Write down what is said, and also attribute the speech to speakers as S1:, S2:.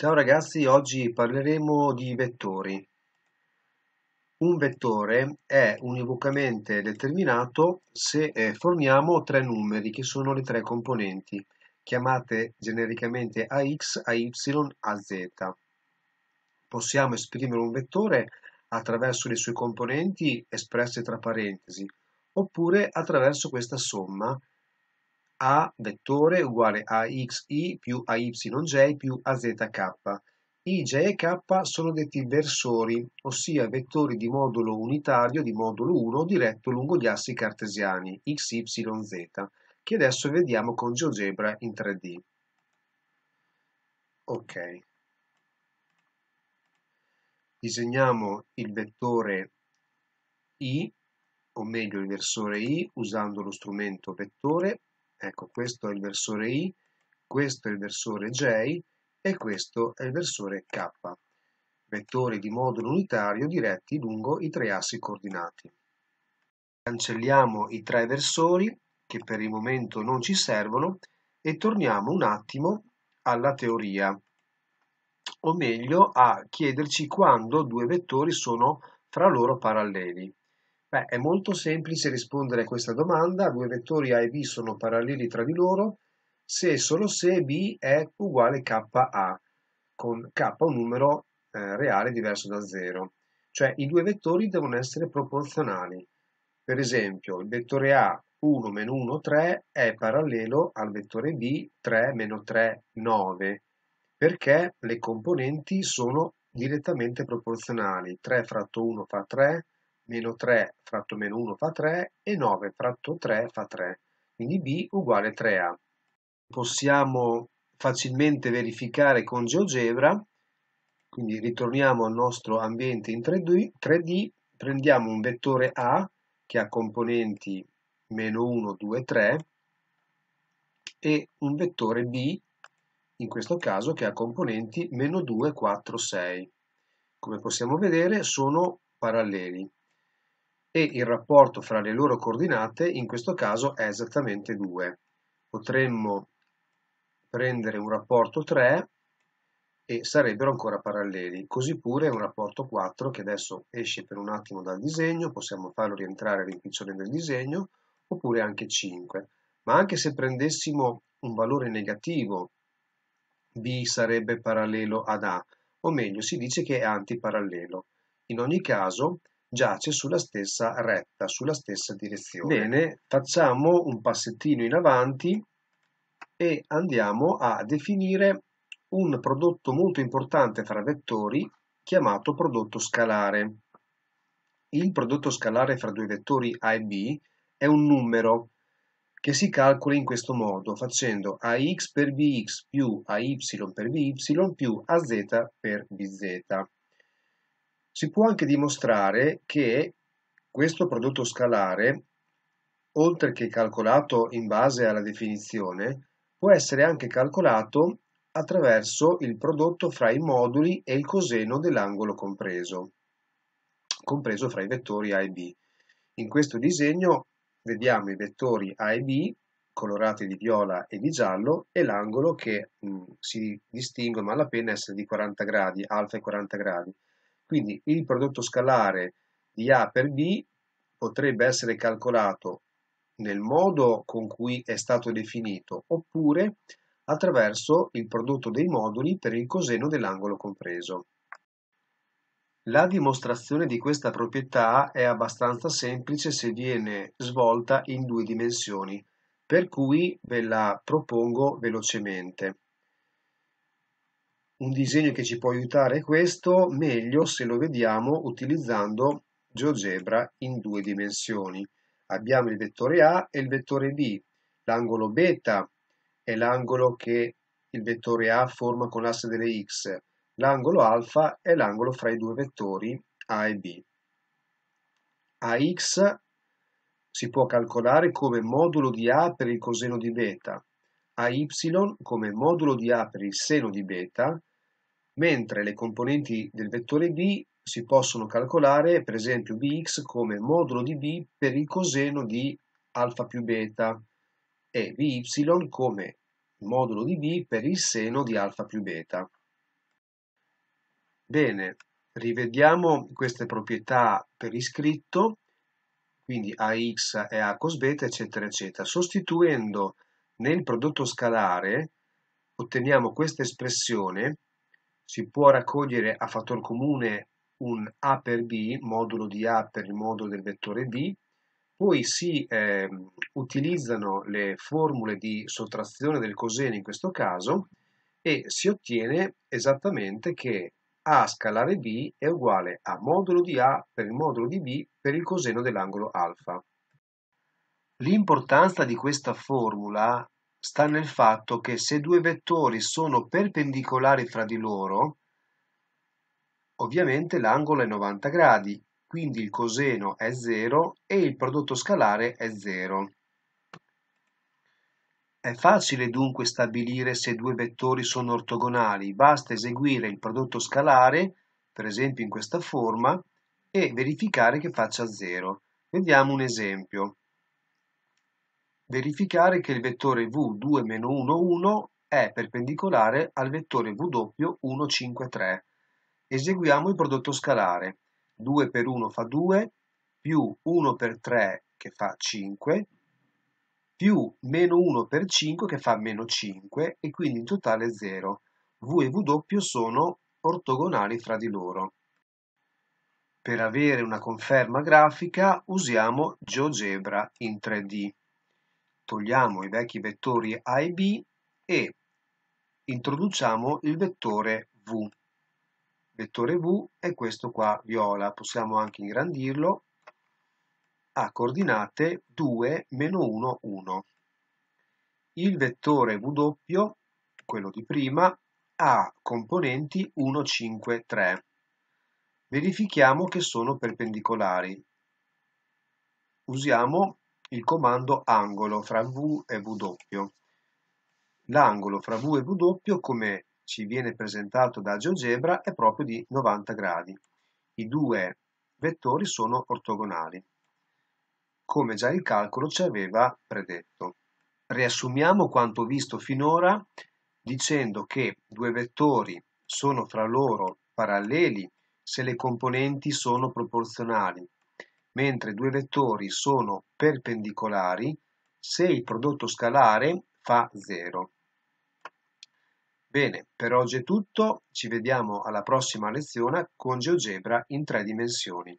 S1: Ciao ragazzi, oggi parleremo di vettori. Un vettore è univocamente determinato se eh, forniamo tre numeri, che sono le tre componenti, chiamate genericamente AX, AY, AZ. Possiamo esprimere un vettore attraverso le sue componenti espresse tra parentesi, oppure attraverso questa somma a vettore uguale a xi più a yj più a zk. I, j e k sono detti versori, ossia vettori di modulo unitario di modulo 1 diretto lungo gli assi cartesiani x, y, z, che adesso vediamo con GeoGebra in 3D. Ok. Disegniamo il vettore i, o meglio il versore i, usando lo strumento vettore Ecco, questo è il versore I, questo è il versore J e questo è il versore K, vettori di modulo unitario diretti lungo i tre assi coordinati. Cancelliamo i tre versori che per il momento non ci servono e torniamo un attimo alla teoria, o meglio a chiederci quando due vettori sono fra loro paralleli. Beh, è molto semplice rispondere a questa domanda. Due vettori A e B sono paralleli tra di loro se e solo se B è uguale a KA, con K un numero eh, reale diverso da 0. Cioè i due vettori devono essere proporzionali. Per esempio, il vettore A 1 meno 1, 3 è parallelo al vettore B 3 meno 3, 9, perché le componenti sono direttamente proporzionali. 3 fratto 1 fa 3, meno 3 fratto meno 1 fa 3 e 9 fratto 3 fa 3, quindi b uguale 3a. Possiamo facilmente verificare con GeoGebra, quindi ritorniamo al nostro ambiente in 3D, 3D prendiamo un vettore A che ha componenti meno 1, 2, 3 e un vettore B, in questo caso, che ha componenti meno 2, 4, 6. Come possiamo vedere sono paralleli e il rapporto fra le loro coordinate in questo caso è esattamente 2. Potremmo prendere un rapporto 3 e sarebbero ancora paralleli. Così pure un rapporto 4 che adesso esce per un attimo dal disegno, possiamo farlo rientrare rimpicciolendo del disegno, oppure anche 5. Ma anche se prendessimo un valore negativo, B sarebbe parallelo ad A, o meglio si dice che è antiparallelo. In ogni caso giace sulla stessa retta, sulla stessa direzione. Bene, facciamo un passettino in avanti e andiamo a definire un prodotto molto importante fra vettori chiamato prodotto scalare. Il prodotto scalare fra due vettori A e B è un numero che si calcola in questo modo facendo ax per bx più ay per by più az per bz si può anche dimostrare che questo prodotto scalare, oltre che calcolato in base alla definizione, può essere anche calcolato attraverso il prodotto fra i moduli e il coseno dell'angolo compreso, compreso fra i vettori A e B. In questo disegno vediamo i vettori A e B colorati di viola e di giallo e l'angolo che mh, mm, si distingue malapena essere di 40 gradi, alfa e 40 gradi. Quindi il prodotto scalare di A per B potrebbe essere calcolato nel modo con cui è stato definito oppure attraverso il prodotto dei moduli per il coseno dell'angolo compreso. La dimostrazione di questa proprietà è abbastanza semplice se viene svolta in due dimensioni, per cui ve la propongo velocemente un disegno che ci può aiutare è questo, meglio se lo vediamo utilizzando GeoGebra in due dimensioni. Abbiamo il vettore A e il vettore B. L'angolo beta è l'angolo che il vettore A forma con l'asse delle x. L'angolo alfa è l'angolo fra i due vettori A e B. AX si può calcolare come modulo di A per il coseno di beta, AY come modulo di A per il seno di beta, mentre le componenti del vettore b si possono calcolare per esempio bx come modulo di b per il coseno di alfa più beta e by come modulo di b per il seno di alfa più beta. Bene, rivediamo queste proprietà per iscritto, quindi ax e a cos beta, eccetera, eccetera. Sostituendo nel prodotto scalare otteniamo questa espressione si può raccogliere a fattor comune un A per B, modulo di A per il modulo del vettore B, poi si eh, utilizzano le formule di sottrazione del coseno in questo caso e si ottiene esattamente che A scalare B è uguale a modulo di A per il modulo di B per il coseno dell'angolo alfa. L'importanza di questa formula sta nel fatto che se due vettori sono perpendicolari fra di loro, ovviamente l'angolo è 90 gradi, quindi il coseno è 0 e il prodotto scalare è 0. È facile dunque stabilire se due vettori sono ortogonali, basta eseguire il prodotto scalare, per esempio in questa forma, e verificare che faccia 0. Vediamo un esempio verificare che il vettore V2-11 è perpendicolare al vettore W153. Eseguiamo il prodotto scalare. 2 per 1 fa 2, più 1 per 3 che fa 5, più meno 1 per 5 che fa meno 5 e quindi in totale 0. V e W sono ortogonali fra di loro. Per avere una conferma grafica usiamo GeoGebra in 3D togliamo i vecchi vettori A e B e introduciamo il vettore V. Vettore V è questo qua viola, possiamo anche ingrandirlo a coordinate 2, meno 1, 1. Il vettore W, quello di prima, ha componenti 1, 5, 3. Verifichiamo che sono perpendicolari. Usiamo il comando angolo fra v e w. L'angolo fra v e w, come ci viene presentato da GeoGebra, è proprio di 90 gradi. I due vettori sono ortogonali, come già il calcolo ci aveva predetto. Riassumiamo quanto visto finora dicendo che due vettori sono fra loro paralleli se le componenti sono proporzionali, mentre due vettori sono perpendicolari se il prodotto scalare fa 0. Bene, per oggi è tutto, ci vediamo alla prossima lezione con GeoGebra in tre dimensioni.